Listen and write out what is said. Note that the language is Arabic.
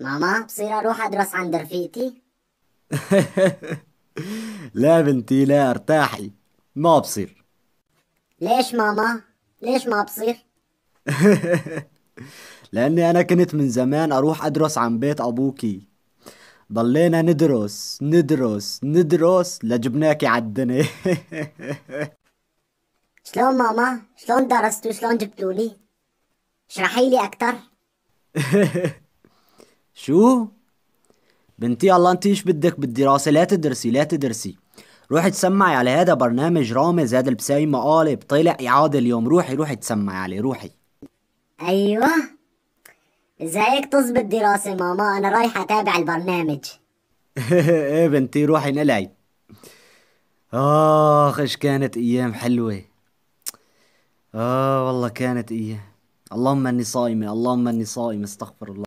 ماما بصير أروح أدرس عند رفيقتي؟ لا بنتي لا ارتاحي ما بصير ليش ماما؟ ليش ما بصير؟ لأني أنا كنت من زمان أروح أدرس عن بيت أبوكي ضلينا ندرس ندرس ندرس لجبناكي عالدنيا شلون ماما؟ شلون درستوا؟ شلون جبتولي؟ اشرحي لي أكتر شو بنتي الله انت ايش بدك بالدراسة لا تدرسي لا تدرسي روحي تسمعي على هذا برنامج رامز هذا البسايم مقالب طلع إعادة اليوم روحي روحي تسمعي عليه روحي أيوة ازيك تظبط دراسة ماما أنا رايحة أتابع البرنامج ايه بنتي روحي نلعي آخ إيش كانت أيام حلوة آه والله كانت أيام اللهم إني صائمة اللهم إني صائمة استغفر الله